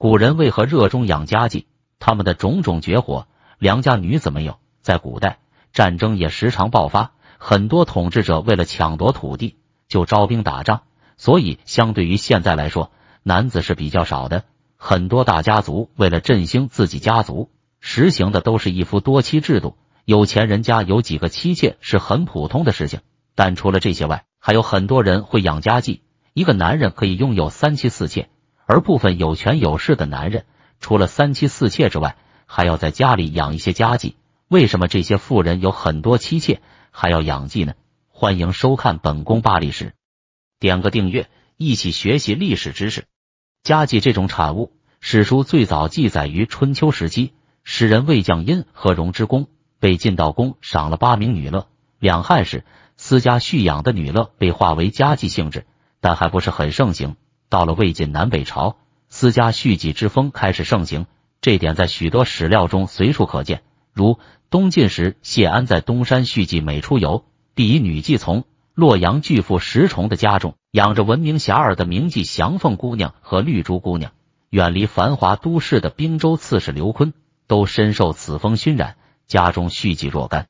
古人为何热衷养家计？他们的种种绝活，良家女子没有。在古代，战争也时常爆发，很多统治者为了抢夺土地，就招兵打仗。所以，相对于现在来说，男子是比较少的。很多大家族为了振兴自己家族，实行的都是一夫多妻制度。有钱人家有几个妻妾是很普通的事情。但除了这些外，还有很多人会养家计。一个男人可以拥有三妻四妾。而部分有权有势的男人，除了三妻四妾之外，还要在家里养一些家妓。为什么这些富人有很多妻妾，还要养妓呢？欢迎收看本宫扒历史，点个订阅，一起学习历史知识。家妓这种产物，史书最早记载于春秋时期，诗人魏绛因和荣之公被晋悼公赏了八名女乐。两汉时，私家蓄养的女乐被化为家妓性质，但还不是很盛行。到了魏晋南北朝，私家续集之风开始盛行，这点在许多史料中随处可见。如东晋时，谢安在东山续集每出游必以女继从；洛阳巨富石崇的家中养着闻名遐迩的名妓祥凤姑娘和绿珠姑娘。远离繁华都市的并州刺史刘琨，都深受此风熏染，家中续集若干。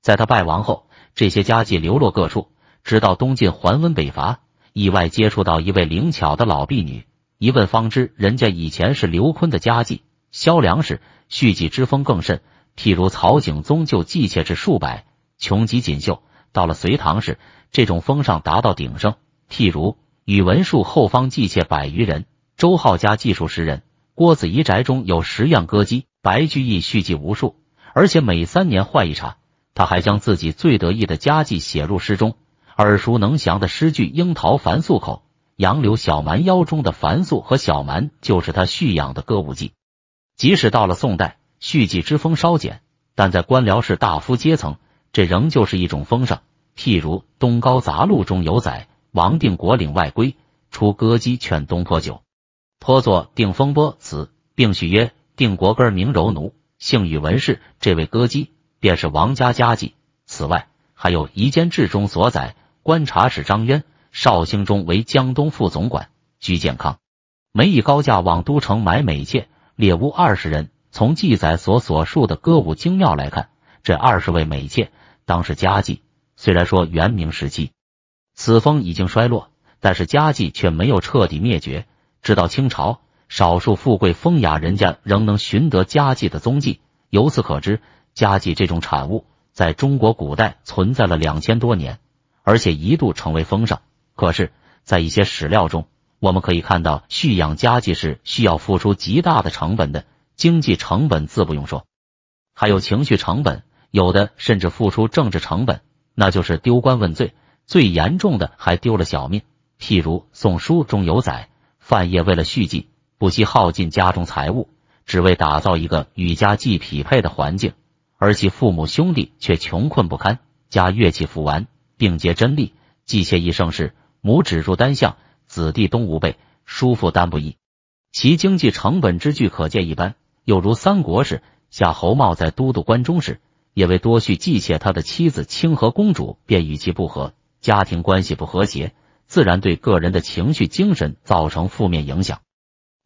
在他败亡后，这些家妓流落各处，直到东晋桓温北伐。意外接触到一位灵巧的老婢女，一问方知人家以前是刘坤的家妓。萧梁时蓄妓之风更甚，譬如曹景宗就妓妾至数百，穷极锦绣。到了隋唐时，这种风尚达到鼎盛。譬如宇文述后方妓妾百余人，周浩家妓数十人，郭子仪宅中有十样歌姬，白居易蓄妓无数，而且每三年换一茬。他还将自己最得意的佳绩写入诗中。耳熟能详的诗句“樱桃樊素口，杨柳小蛮腰”中的樊素和小蛮就是他蓄养的歌舞伎。即使到了宋代，蓄伎之风稍减，但在官僚士大夫阶层，这仍旧是一种风尚。譬如《东皋杂录》中有载：“王定国领外归，出歌姬劝东坡酒，坡作《定风波》词，并序曰：定国根名柔奴，姓宇文氏。这位歌姬便是王家家妓。此外，还有《夷坚志》中所载。”观察使张渊，绍兴中为江东副总管。居健康，每以高价往都城买美妾，猎巫二十人。从记载所所述的歌舞精妙来看，这二十位美妾当是佳绩。虽然说元明时期此风已经衰落，但是佳绩却没有彻底灭绝。直到清朝，少数富贵风雅人家仍能寻得佳绩的踪迹。由此可知，佳绩这种产物在中国古代存在了两千多年。而且一度成为风尚。可是，在一些史料中，我们可以看到，蓄养家计是需要付出极大的成本的，经济成本自不用说，还有情绪成本，有的甚至付出政治成本，那就是丢官问罪。最严重的还丢了小命。譬如《宋书》中有载，范晔为了蓄伎，不惜耗尽家中财物，只为打造一个与家计匹配的环境，而其父母兄弟却穷困不堪，家乐器腐完。并结真力，季谢一生事。母指入单相，子弟东吴辈，叔父单不义。其经济成本之巨，可见一斑。又如三国时，夏侯茂在都督关中时，因为多续季谢他的妻子清河公主，便与其不和，家庭关系不和谐，自然对个人的情绪精神造成负面影响。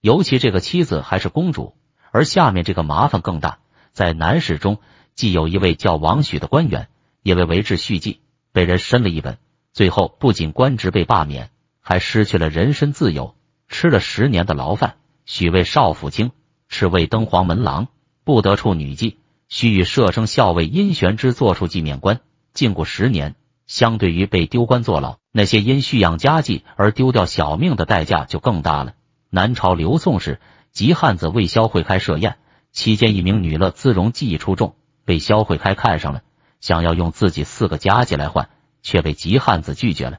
尤其这个妻子还是公主，而下面这个麻烦更大。在南史中，既有一位叫王许的官员，因为为质续继。被人申了一本，最后不仅官职被罢免，还失去了人身自由，吃了十年的牢饭。许为少府卿，是为登黄门郎，不得处女妓。须与舍生校尉殷玄之作出纪念官，禁锢十年。相对于被丢官坐牢，那些因蓄养家妓而丢掉小命的代价就更大了。南朝刘宋时，吉汉子为萧会开设宴，期间一名女乐姿容技艺出众，被萧会开看上了，想要用自己四个家妓来换。却被吉汉子拒绝了。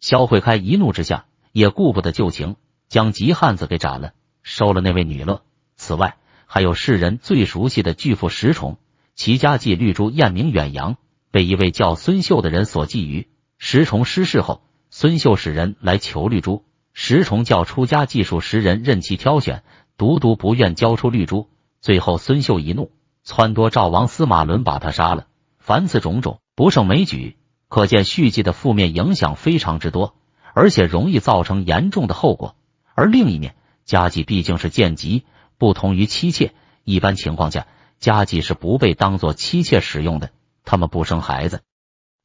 萧慧开一怒之下，也顾不得旧情，将吉汉子给斩了，收了那位女乐。此外，还有世人最熟悉的巨富石崇，其家祭绿珠艳名远扬，被一位叫孙秀的人所觊觎。石崇失事后，孙秀使人来求绿珠，石崇叫出家技术十人任其挑选，独独不愿交出绿珠。最后，孙秀一怒，撺掇赵王司马伦把他杀了。凡此种种，不胜枚举。可见续集的负面影响非常之多，而且容易造成严重的后果。而另一面，家妓毕竟是贱籍，不同于妻妾，一般情况下，家妓是不被当做妻妾使用的。他们不生孩子，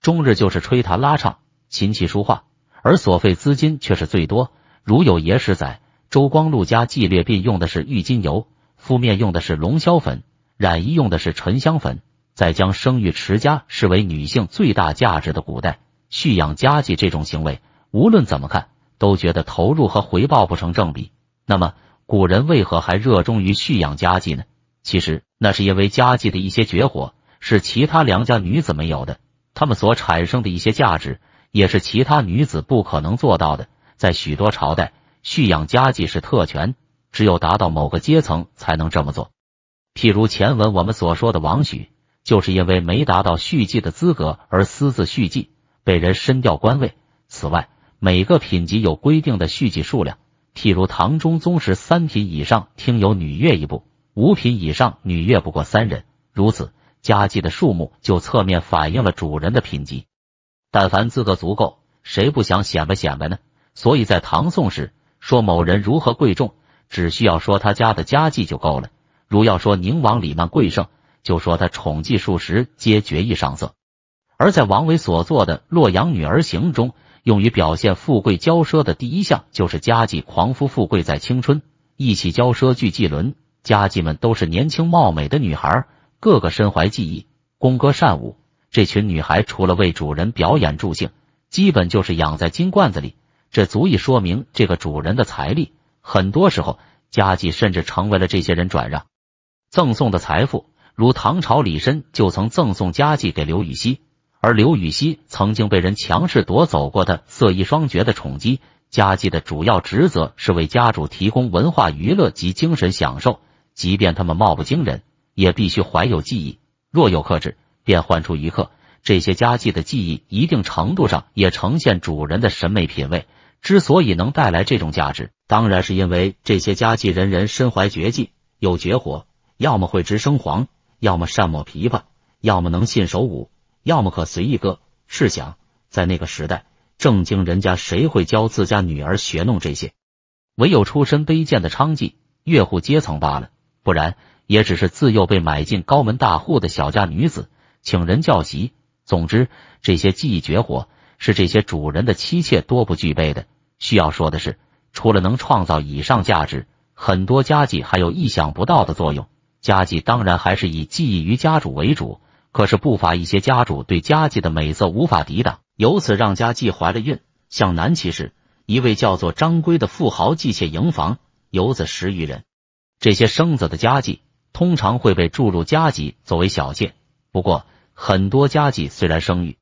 终日就是吹弹拉唱、琴棋书画，而所费资金却是最多。如有野史载，周光禄家妓略鬓用的是郁金油，敷面用的是龙涎粉，染衣用的是沉香粉。在将生育持家视为女性最大价值的古代，蓄养家计这种行为，无论怎么看都觉得投入和回报不成正比。那么，古人为何还热衷于蓄养家计呢？其实，那是因为家计的一些绝活是其他良家女子没有的，她们所产生的一些价值也是其他女子不可能做到的。在许多朝代，蓄养家计是特权，只有达到某个阶层才能这么做。譬如前文我们所说的王许。就是因为没达到续继的资格而私自续祭，被人申调官位。此外，每个品级有规定的续祭数量，譬如唐中宗时，三品以上听有女乐一部，五品以上女乐不过三人。如此，家祭的数目就侧面反映了主人的品级。但凡资格足够，谁不想显摆显摆呢？所以在唐宋时，说某人如何贵重，只需要说他家的家祭就够了。如要说宁王李曼贵盛。就说他宠妓数十，皆绝艺上色。而在王维所作的《洛阳女儿行》中，用于表现富贵骄奢的第一项就是家妓狂夫。富贵在青春，意气骄奢俱济伦。家妓们都是年轻貌美的女孩，个个身怀技艺，工歌善舞。这群女孩除了为主人表演助兴，基本就是养在金罐子里。这足以说明这个主人的财力。很多时候，家妓甚至成为了这些人转让、赠送的财富。如唐朝李绅就曾赠送佳绩给刘禹锡，而刘禹锡曾经被人强势夺走过的色艺双绝的宠姬。佳绩的主要职责是为家主提供文化娱乐及精神享受，即便他们貌不惊人，也必须怀有技艺。若有克制，便唤出一客。这些佳绩的技艺，一定程度上也呈现主人的审美品味。之所以能带来这种价值，当然是因为这些佳绩人人身怀绝技，有绝活，要么会织生黄。要么善抹琵琶，要么能信手舞，要么可随意歌。试想，在那个时代，正经人家谁会教自家女儿学弄这些？唯有出身卑贱的娼妓、乐户阶层罢了，不然也只是自幼被买进高门大户的小家女子，请人教习。总之，这些技艺绝活是这些主人的妻妾多不具备的。需要说的是，除了能创造以上价值，很多家妓还有意想不到的作用。家祭当然还是以寄于家主为主，可是不乏一些家主对家祭的美色无法抵挡，由此让家祭怀了孕。向南齐时，一位叫做张圭的富豪祭妾营房，有子十余人。这些生子的家祭通常会被注入家祭作为小妾。不过，很多家祭虽然生育，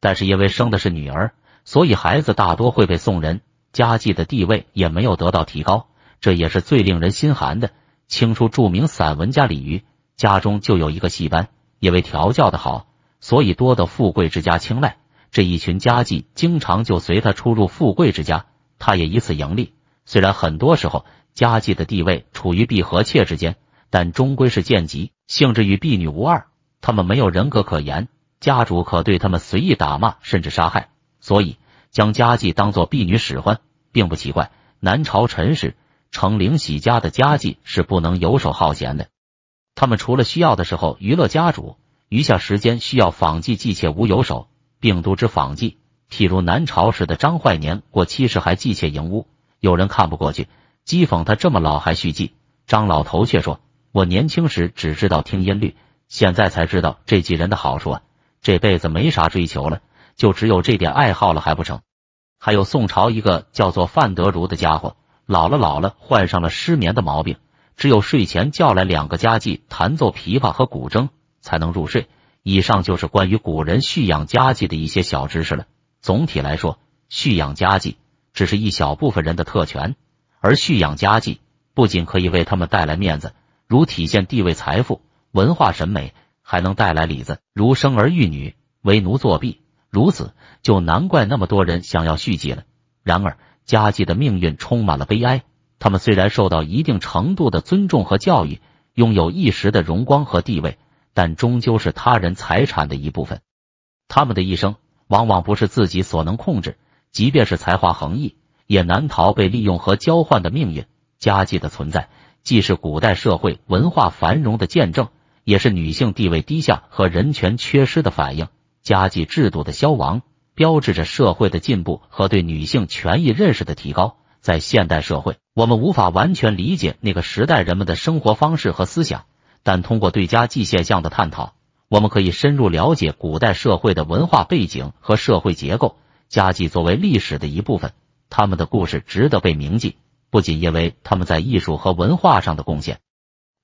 但是因为生的是女儿，所以孩子大多会被送人，家祭的地位也没有得到提高。这也是最令人心寒的。清初著名散文家李渔家中就有一个戏班，因为调教的好，所以多得富贵之家青睐。这一群家妓经常就随他出入富贵之家，他也以此盈利。虽然很多时候家妓的地位处于婢和妾之间，但终归是贱籍，性质与婢女无二。他们没有人格可言，家主可对他们随意打骂，甚至杀害，所以将家妓当做婢女使唤，并不奇怪。南朝陈氏。程灵喜家的家计是不能游手好闲的，他们除了需要的时候娱乐家主，余下时间需要访妓，妓妾无游手，并都之访妓。譬如南朝时的张坏年过七十还妓妾营屋，有人看不过去，讥讽他这么老还续妓。张老头却说：“我年轻时只知道听音律，现在才知道这几人的好处啊！这辈子没啥追求了，就只有这点爱好了，还不成？”还有宋朝一个叫做范德如的家伙。老了老了，患上了失眠的毛病，只有睡前叫来两个家妓弹奏琵琶和古筝，才能入睡。以上就是关于古人蓄养家伎的一些小知识了。总体来说，蓄养家伎只是一小部分人的特权，而蓄养家伎不仅可以为他们带来面子，如体现地位、财富、文化、审美，还能带来里子，如生儿育女、为奴作婢。如此，就难怪那么多人想要续伎了。然而，家计的命运充满了悲哀。他们虽然受到一定程度的尊重和教育，拥有一时的荣光和地位，但终究是他人财产的一部分。他们的一生往往不是自己所能控制，即便是才华横溢，也难逃被利用和交换的命运。家计的存在，既是古代社会文化繁荣的见证，也是女性地位低下和人权缺失的反映。家计制度的消亡。标志着社会的进步和对女性权益认识的提高。在现代社会，我们无法完全理解那个时代人们的生活方式和思想，但通过对家祭现象的探讨，我们可以深入了解古代社会的文化背景和社会结构。家祭作为历史的一部分，他们的故事值得被铭记，不仅因为他们在艺术和文化上的贡献，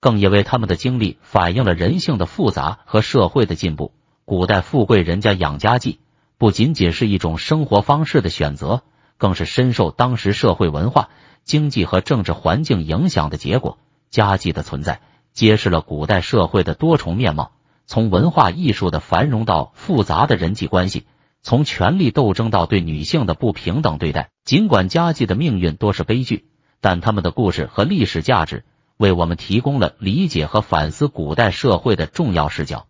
更因为他们的经历反映了人性的复杂和社会的进步。古代富贵人家养家计。不仅仅是一种生活方式的选择，更是深受当时社会文化、经济和政治环境影响的结果。家祭的存在揭示了古代社会的多重面貌：从文化艺术的繁荣到复杂的人际关系，从权力斗争到对女性的不平等对待。尽管家祭的命运多是悲剧，但他们的故事和历史价值为我们提供了理解和反思古代社会的重要视角。